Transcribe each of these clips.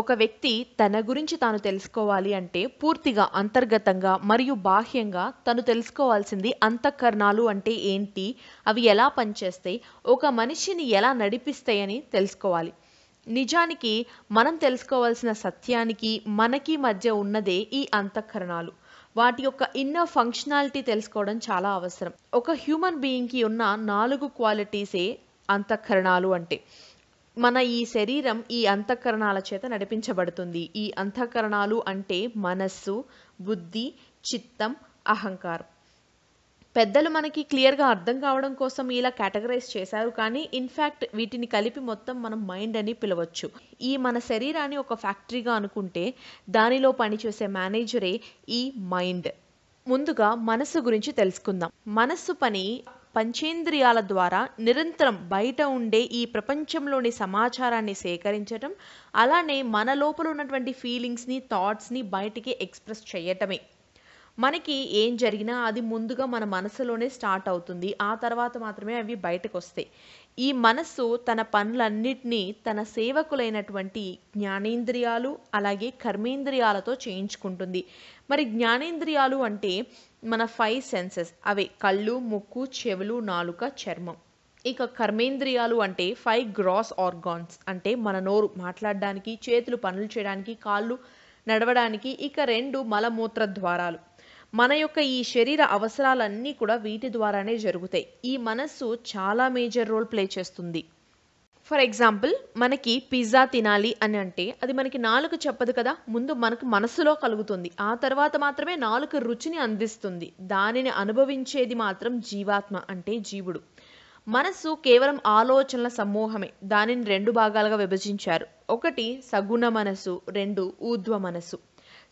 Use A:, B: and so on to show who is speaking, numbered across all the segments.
A: ఒక వ్యక్తి తన గురించి తాను తెలుసుకోవాలి అంటే పూర్తిగా అంతర్గతంగా మరియు బాహ్యంగా తను తెలుసుకోవాల్సింది అంతఃకరణాలు అంటే ఏంటి అవి ఎలా పనిచేస్తాయి ఒక మనిషిని ఎలా నడిపిస్తాయని తెలుసుకోవాలి నిజానికి మనం తెలుసుకోవాల్సిన సత్యానికి మనకి మధ్య ఉన్నదే ఈ అంతఃకరణాలు వాటి యొక్క ఇన్నర్ ఫంక్షనాలిటీ తెలుసుకోవడం చాలా అవసరం ఒక హ్యూమన్ బీయింగ్కి ఉన్న నాలుగు క్వాలిటీసే అంతఃకరణాలు అంటే మన ఈ శరీరం ఈ అంతఃకరణాల చేత నడిపించబడుతుంది ఈ అంతఃకరణాలు అంటే మనస్సు బుద్ధి చిత్తం అహంకారం పెద్దలు మనకి క్లియర్గా అర్థం కావడం కోసం ఇలా కేటగరైజ్ చేశారు కానీ ఇన్ఫ్యాక్ట్ వీటిని కలిపి మొత్తం మనం మైండ్ అని పిలవచ్చు ఈ మన శరీరాన్ని ఒక ఫ్యాక్టరీగా అనుకుంటే దానిలో పనిచేసే మేనేజరే ఈ మైండ్ ముందుగా మనస్సు గురించి తెలుసుకుందాం మనస్సు పని పంచేంద్రియాల ద్వారా నిరంతరం బయట ఉండే ఈ ప్రపంచంలోని సమాచారాన్ని సేకరించటం అలానే మన లోపల ఉన్నటువంటి ఫీలింగ్స్ని థాట్స్ని బయటికి ఎక్స్ప్రెస్ చేయటమే మనకి ఏం జరిగినా అది ముందుగా మన మనసులోనే స్టార్ట్ అవుతుంది ఆ తర్వాత మాత్రమే అవి బయటకు వస్తాయి ఈ మనస్సు తన పనులన్నిటినీ తన సేవకులైనటువంటి జ్ఞానేంద్రియాలు అలాగే కర్మేంద్రియాలతో చేయించుకుంటుంది మరి జ్ఞానేంద్రియాలు అంటే మన ఫైవ్ సెన్సెస్ అవి కళ్ళు ముక్కు చెవులు నాలుక చర్మం ఇక కర్మేంద్రియాలు అంటే ఫైవ్ గ్రాస్ ఆర్గాన్స్ అంటే మన నోరు మాట్లాడడానికి చేతులు పనులు చేయడానికి కాళ్ళు నడవడానికి ఇక రెండు మలమూత్ర ద్వారాలు మన యొక్క ఈ శరీర అవసరాలన్నీ కూడా వీటి ద్వారానే జరుగుతాయి ఈ మనస్సు చాలా మేజర్ రోల్ ప్లే చేస్తుంది ఫర్ ఎగ్జాంపుల్ మనకి పిజ్జా తినాలి అని అంటే అది మనకి నాలుగు చెప్పదు కదా ముందు మనకు మనసులో కలుగుతుంది ఆ తర్వాత మాత్రమే నాలుగు రుచిని అందిస్తుంది దానిని అనుభవించేది మాత్రం జీవాత్మ అంటే జీవుడు మనస్సు కేవలం ఆలోచనల సమూహమే దానిని రెండు భాగాలుగా విభజించారు ఒకటి సగుణ మనస్సు రెండు ఊర్ధ్వ మనస్సు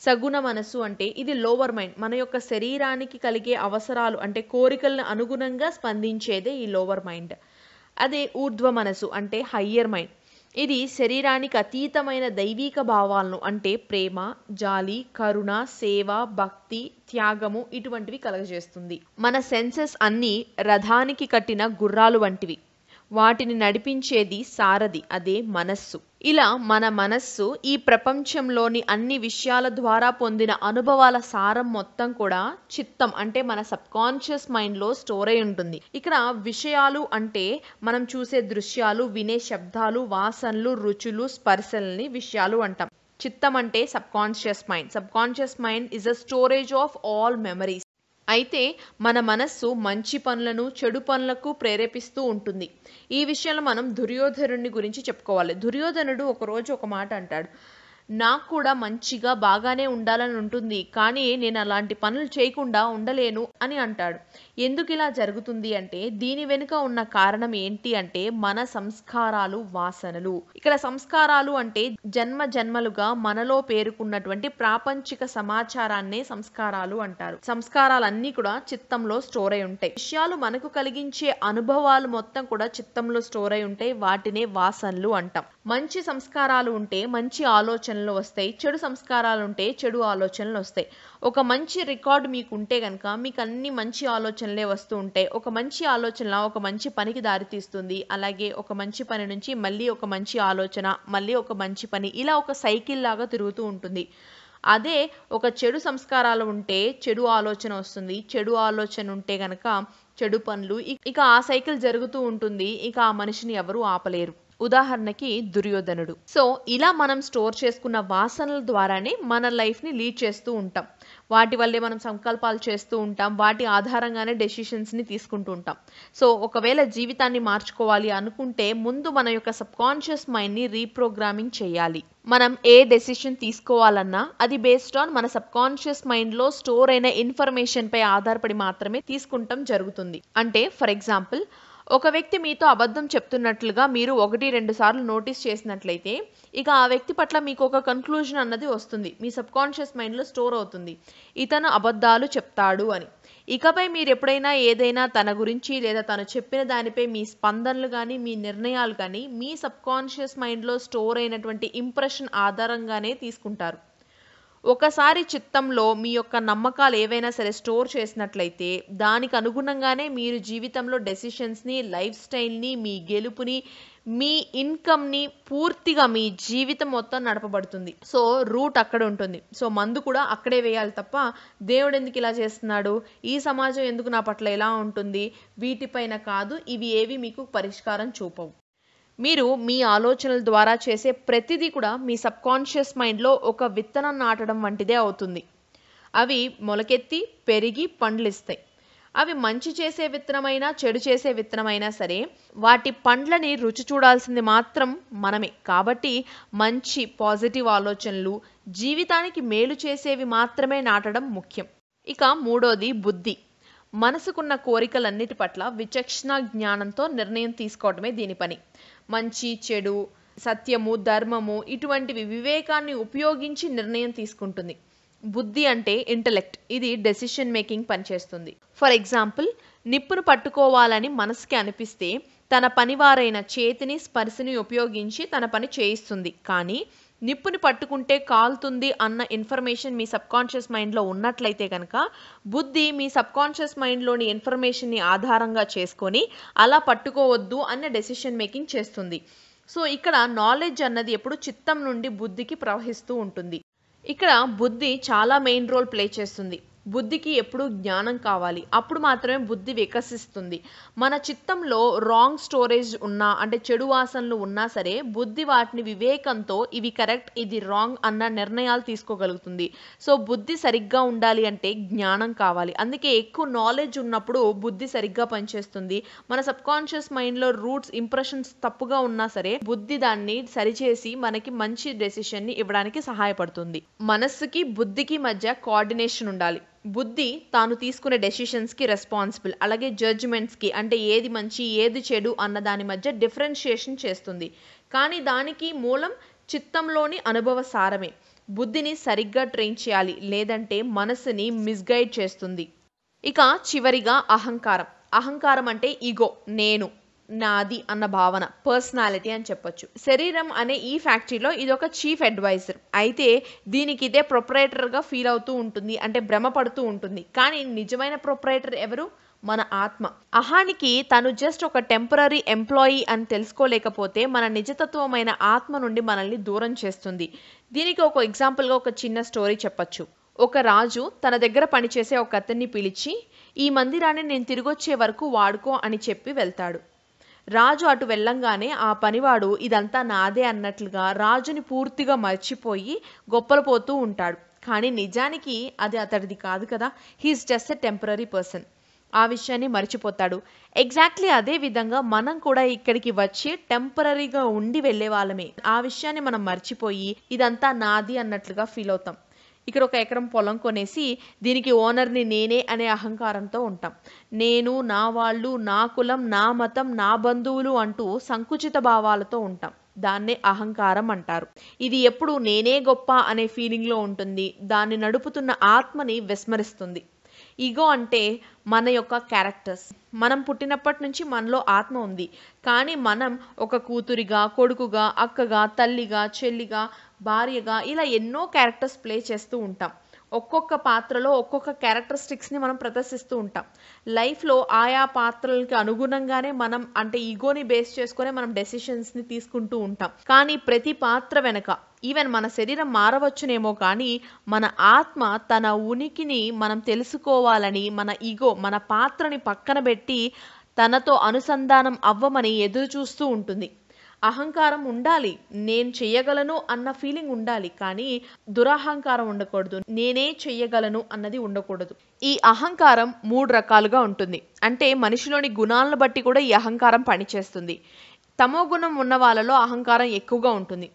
A: సగుణ మనసు అంటే ఇది లోవర్ మైండ్ మన యొక్క శరీరానికి కలిగే అవసరాలు అంటే కోరికలను అనుగుణంగా స్పందించేదే ఈ లోవర్ మైండ్ అదే ఊర్ధ్వ మనసు అంటే హయ్యర్ మైండ్ ఇది శరీరానికి అతీతమైన దైవీక భావాలను అంటే ప్రేమ జాలి కరుణ సేవ భక్తి త్యాగము ఇటువంటివి కలగజేస్తుంది మన సెన్సెస్ అన్నీ రథానికి కట్టిన గుర్రాలు వంటివి వాటిని నడిపించేది సారథి అదే మనస్సు ఇలా మన మనస్సు ఈ ప్రపంచంలోని అన్ని విషయాల ద్వారా పొందిన అనుభవాల సారం మొత్తం కూడా చిత్తం అంటే మన సబ్కాన్షియస్ మైండ్లో స్టోర్ అయి ఉంటుంది ఇక్కడ విషయాలు అంటే మనం చూసే దృశ్యాలు వినే శబ్దాలు వాసనలు రుచులు స్పర్శల్ని విషయాలు అంటాం చిత్తం అంటే subconscious mind subconscious mind is a storage of all memories అయితే మన మనస్సు మంచి పనులను చెడు పనులకు ప్రేరేపిస్తూ ఉంటుంది ఈ విషయంలో మనం దుర్యోధనుడిని గురించి చెప్పుకోవాలి దుర్యోధనుడు ఒకరోజు ఒక మాట అంటాడు నాకు కూడా మంచిగా బాగానే ఉండాలని ఉంటుంది కానీ నేను అలాంటి పనులు చేయకుండా ఉండలేను అని అంటాడు ఎందుకు ఇలా జరుగుతుంది అంటే దీని వెనుక ఉన్న కారణం ఏంటి అంటే మన సంస్కారాలు వాసనలు ఇక్కడ సంస్కారాలు అంటే జన్మ జన్మలుగా మనలో పేరుకున్నటువంటి ప్రాపంచిక సమాచారాన్నే సంస్కారాలు అంటారు సంస్కారాలన్నీ కూడా చిత్తంలో స్టోర్ అయి ఉంటాయి విషయాలు మనకు కలిగించే అనుభవాలు మొత్తం కూడా చిత్తంలో స్టోర్ అయి ఉంటాయి వాటినే వాసనలు అంటాం మంచి సంస్కారాలు ఉంటే మంచి ఆలోచన ఆలోచనలు వస్తాయి చెడు సంస్కారాలు ఉంటే చెడు ఆలోచనలు వస్తాయి ఒక మంచి రికార్డ్ మీకు ఉంటే కనుక మీకు అన్ని మంచి ఆలోచనలే వస్తూ ఉంటాయి ఒక మంచి ఆలోచన ఒక మంచి పనికి దారితీస్తుంది అలాగే ఒక మంచి పని నుంచి మళ్ళీ ఒక మంచి ఆలోచన మళ్ళీ ఒక మంచి పని ఇలా ఒక సైకిల్ లాగా తిరుగుతూ ఉంటుంది అదే ఒక చెడు సంస్కారాలు ఉంటే చెడు ఆలోచన వస్తుంది చెడు ఆలోచన ఉంటే కనుక చెడు పనులు ఇక ఆ సైకిల్ జరుగుతూ ఉంటుంది ఇక ఆ మనిషిని ఎవరూ ఆపలేరు ఉదాహరణకి దుర్యోధనుడు సో ఇలా మనం స్టోర్ చేసుకున్న వాసనల ద్వారానే మన లైఫ్ని లీడ్ చేస్తూ ఉంటాం వాటి వల్లే మనం సంకల్పాలు చేస్తూ ఉంటాం వాటి ఆధారంగానే డెసిషన్స్ని తీసుకుంటూ ఉంటాం సో ఒకవేళ జీవితాన్ని మార్చుకోవాలి అనుకుంటే ముందు మన యొక్క సబ్కాన్షియస్ మైండ్ని రీప్రోగ్రామింగ్ చేయాలి మనం ఏ డెసిషన్ తీసుకోవాలన్నా అది బేస్డ్ ఆన్ మన సబ్కాన్షియస్ మైండ్లో స్టోర్ అయిన ఇన్ఫర్మేషన్పై ఆధారపడి మాత్రమే తీసుకుంటాం జరుగుతుంది అంటే ఫర్ ఎగ్జాంపుల్ ఒక వ్యక్తి మీతో అబద్ధం చెప్తున్నట్లుగా మీరు ఒకటి రెండు సార్లు నోటీస్ చేసినట్లయితే ఇక ఆ వ్యక్తి పట్ల మీకు ఒక కన్క్లూజన్ అన్నది వస్తుంది మీ సబ్కాన్షియస్ మైండ్లో స్టోర్ అవుతుంది ఇతను అబద్ధాలు చెప్తాడు అని ఇకపై మీరు ఎప్పుడైనా ఏదైనా తన గురించి లేదా తను చెప్పిన దానిపై మీ స్పందనలు కానీ మీ నిర్ణయాలు కానీ మీ సబ్కాన్షియస్ మైండ్లో స్టోర్ అయినటువంటి ఇంప్రెషన్ ఆధారంగానే తీసుకుంటారు ఒకసారి చిత్తంలో మీ యొక్క నమ్మకాలు ఏవైనా సరే స్టోర్ చేసినట్లయితే దానికి అనుగుణంగానే మీరు జీవితంలో డెసిషన్స్ని లైఫ్ స్టైల్ని మీ గెలుపుని మీ ఇన్కమ్ని పూర్తిగా మీ జీవితం మొత్తం నడపబడుతుంది సో రూట్ అక్కడ ఉంటుంది సో మందు కూడా అక్కడే వేయాలి తప్ప దేవుడు ఎందుకు ఇలా చేస్తున్నాడు ఈ సమాజం ఎందుకు నా పట్ల ఇలా ఉంటుంది వీటిపైన కాదు ఇవి ఏవి మీకు పరిష్కారం చూపవు మీరు మీ ఆలోచనల ద్వారా చేసే ప్రతిదీ కూడా మీ సబ్కాన్షియస్ మైండ్లో ఒక విత్తనం నాటడం వంటిదే అవుతుంది అవి మొలకెత్తి పెరిగి పండ్లిస్తాయి అవి మంచి చేసే విత్తనమైనా చెడు చేసే విత్తనమైనా సరే వాటి పండ్లని రుచి చూడాల్సింది మాత్రం మనమే కాబట్టి మంచి పాజిటివ్ ఆలోచనలు జీవితానికి మేలు చేసేవి మాత్రమే నాటడం ముఖ్యం ఇక మూడోది బుద్ధి మనసుకున్న కోరికలన్నిటి పట్ల విచక్షణ జ్ఞానంతో నిర్ణయం తీసుకోవడమే దీని పని మంచి చెడు సత్యము ధర్మము ఇటువంటివి వివేకాన్ని ఉపయోగించి నిర్ణయం తీసుకుంటుంది బుద్ధి అంటే ఇంటలెక్ట్ ఇది డెసిషన్ మేకింగ్ పనిచేస్తుంది ఫర్ ఎగ్జాంపుల్ నిప్పును పట్టుకోవాలని మనసుకి అనిపిస్తే తన పనివారైన చేతిని స్పర్శని ఉపయోగించి తన పని చేయిస్తుంది కానీ నిప్పుని పట్టుకుంటే కాలుతుంది అన్న ఇన్ఫర్మేషన్ మీ సబ్కాన్షియస్ మైండ్లో ఉన్నట్లయితే కనుక బుద్ధి మీ సబ్కాన్షియస్ మైండ్లోని ఇన్ఫర్మేషన్ని ఆధారంగా చేసుకొని అలా పట్టుకోవద్దు అన్న డెసిషన్ మేకింగ్ చేస్తుంది సో ఇక్కడ నాలెడ్జ్ అన్నది ఎప్పుడు చిత్తం నుండి బుద్ధికి ప్రవహిస్తూ ఉంటుంది ఇక్కడ బుద్ధి చాలా మెయిన్ రోల్ ప్లే చేస్తుంది బుద్ధికి ఎప్పుడూ జ్ఞానం కావాలి అప్పుడు మాత్రమే బుద్ధి వికసిస్తుంది మన చిత్తంలో రాంగ్ స్టోరేజ్ ఉన్నా అంటే చెడు వాసనలు ఉన్నా సరే బుద్ధి వాటిని వివేకంతో ఇవి కరెక్ట్ ఇది రాంగ్ అన్న నిర్ణయాలు తీసుకోగలుగుతుంది సో బుద్ధి సరిగ్గా ఉండాలి అంటే జ్ఞానం కావాలి అందుకే ఎక్కువ నాలెడ్జ్ ఉన్నప్పుడు బుద్ధి సరిగ్గా పనిచేస్తుంది మన సబ్కాన్షియస్ మైండ్లో రూట్స్ ఇంప్రెషన్స్ తప్పుగా ఉన్నా సరే బుద్ధి దాన్ని సరిచేసి మనకి మంచి డెసిషన్ని ఇవ్వడానికి సహాయపడుతుంది మనస్సుకి బుద్ధికి మధ్య కోఆర్డినేషన్ ఉండాలి బుద్ధి తాను తీసుకునే డెసిషన్స్కి రెస్పాన్సిబుల్ అలాగే జడ్జ్మెంట్స్కి అంటే ఏది మంచి ఏది చెడు అన్న దాని మధ్య డిఫరెన్షియేషన్ చేస్తుంది కానీ దానికి మూలం చిత్తంలోని అనుభవ సారమే బుద్ధిని సరిగ్గా ట్రైన్ చేయాలి లేదంటే మనసుని మిస్గైడ్ చేస్తుంది ఇక చివరిగా అహంకారం అహంకారం అంటే ఈగో నేను నాది అన్న భావన పర్సనాలిటీ అని చెప్పొచ్చు శరీరం అనే ఈ ఫ్యాక్టరీలో ఇది ఒక చీఫ్ అడ్వైజర్ అయితే దీనికి ఇదే ప్రొపరేటర్గా ఫీల్ అవుతూ ఉంటుంది అంటే భ్రమపడుతూ ఉంటుంది కానీ నిజమైన ప్రొపరేటర్ ఎవరు మన ఆత్మ అహానికి తను జస్ట్ ఒక టెంపరీ ఎంప్లాయీ అని తెలుసుకోలేకపోతే మన నిజతత్వమైన ఆత్మ నుండి మనల్ని దూరం చేస్తుంది దీనికి ఒక ఎగ్జాంపుల్గా ఒక చిన్న స్టోరీ చెప్పచ్చు ఒక రాజు తన దగ్గర పనిచేసే ఒక అతన్ని పిలిచి ఈ మందిరాన్ని నేను తిరిగొచ్చే వరకు వాడుకో అని చెప్పి వెళ్తాడు రాజు అటు వెళ్ళంగానే ఆ పనివాడు ఇదంతా నాదే అన్నట్లుగా రాజుని పూర్తిగా మర్చిపోయి గొప్పలపోతూ ఉంటాడు కానీ నిజానికి అది అతడిది కాదు కదా he is just a temporary person ఆ విషయాన్ని మర్చిపోతాడు ఎగ్జాక్ట్లీ అదే విధంగా మనం కూడా ఇక్కడికి వచ్చి టెంపరీగా ఉండి వెళ్ళే వాళ్ళమే ఆ విషయాన్ని మనం మర్చిపోయి ఇదంతా నాది అన్నట్లుగా ఫీల్ అవుతాం ఇక్కడ ఒక ఎకరం పొలం కొనేసి దీనికి ఓనర్ని నేనే అనే అహంకారంతో ఉంటాం నేను నా వాళ్ళు నా కులం నా మతం నా బంధువులు అంటూ సంకుచిత భావాలతో ఉంటాం దాన్నే అహంకారం అంటారు ఇది ఎప్పుడు నేనే గొప్ప అనే ఫీలింగ్లో ఉంటుంది దాన్ని నడుపుతున్న ఆత్మని విస్మరిస్తుంది ఈగో అంటే మన యొక్క క్యారెక్టర్స్ మనం పుట్టినప్పటి నుంచి మనలో ఆత్మ ఉంది కానీ మనం ఒక కూతురిగా కొడుకుగా అక్కగా తల్లిగా చెల్లిగా భార్యగా ఇలా ఎన్నో క్యారెక్టర్స్ ప్లే చేస్తూ ఉంటాం ఒక్కొక్క పాత్రలో ఒక్కొక్క క్యారెక్టరిస్టిక్స్ని మనం ప్రదర్శిస్తూ ఉంటాం లైఫ్లో ఆయా పాత్రలకి అనుగుణంగానే మనం అంటే ఈగోని బేస్ చేసుకునే మనం డెసిషన్స్ని తీసుకుంటూ ఉంటాం కానీ ప్రతి పాత్ర వెనక ఈవెన్ మన శరీరం మారవచ్చునేమో కానీ మన ఆత్మ తన ఉనికిని మనం తెలుసుకోవాలని మన ఈగో మన పాత్రని పక్కన పెట్టి తనతో అనుసంధానం అవ్వమని ఎదురు చూస్తూ ఉంటుంది అహంకారం ఉండాలి నేను చెయ్యగలను అన్న ఫీలింగ్ ఉండాలి కానీ దురహంకారం ఉండకూడదు నేనే చెయ్యగలను అన్నది ఉండకూడదు ఈ అహంకారం మూడు రకాలుగా ఉంటుంది అంటే మనిషిలోని గుణాలను బట్టి కూడా ఈ అహంకారం పనిచేస్తుంది తమో గుణం ఉన్న వాళ్ళలో అహంకారం ఎక్కువగా ఉంటుంది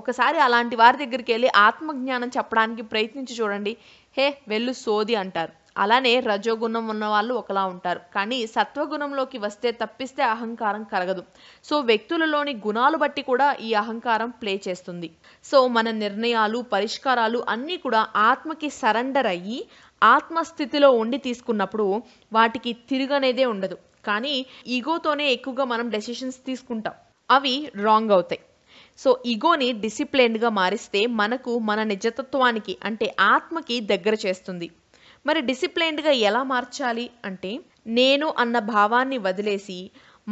A: ఒకసారి అలాంటి వారి దగ్గరికి వెళ్ళి ఆత్మజ్ఞానం చెప్పడానికి ప్రయత్నించి చూడండి హే వెళ్ళు సోది అంటారు అలానే రజోగుణం ఉన్నవాళ్ళు ఒకలా ఉంటారు కానీ సత్వగుణంలోకి వస్తే తప్పిస్తే అహంకారం కలగదు సో వ్యక్తులలోని గుణాలు బట్టి కూడా ఈ అహంకారం ప్లే చేస్తుంది సో మన నిర్ణయాలు పరిష్కారాలు అన్నీ కూడా ఆత్మకి సరెండర్ అయ్యి ఆత్మస్థితిలో ఉండి తీసుకున్నప్పుడు వాటికి తిరుగనేదే ఉండదు కానీ ఈగోతోనే ఎక్కువగా మనం డెసిషన్స్ తీసుకుంటాం అవి రాంగ్ అవుతాయి సో ఈగోని డిసిప్లైన్డ్గా మారిస్తే మనకు మన నిజతత్వానికి అంటే ఆత్మకి దగ్గర చేస్తుంది మరి డిసిప్లైన్డ్గా ఎలా మార్చాలి అంటే నేను అన్న భావాన్ని వదిలేసి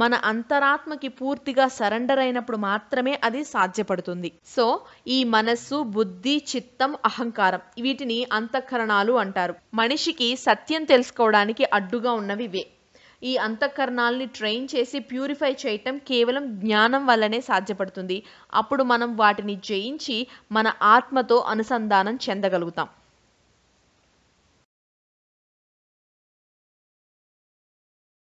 A: మన అంతరాత్మకి పూర్తిగా సరెండర్ అయినప్పుడు మాత్రమే అది సాధ్యపడుతుంది సో ఈ మనస్సు బుద్ధి చిత్తం అహంకారం వీటిని అంతఃకరణాలు అంటారు మనిషికి సత్యం తెలుసుకోవడానికి అడ్డుగా ఉన్నవి ఇవే ఈ అంతఃకరణాలని ట్రైన్ చేసి ప్యూరిఫై చేయటం కేవలం జ్ఞానం వల్లనే సాధ్యపడుతుంది అప్పుడు మనం వాటిని జయించి మన ఆత్మతో అనుసంధానం చెందగలుగుతాం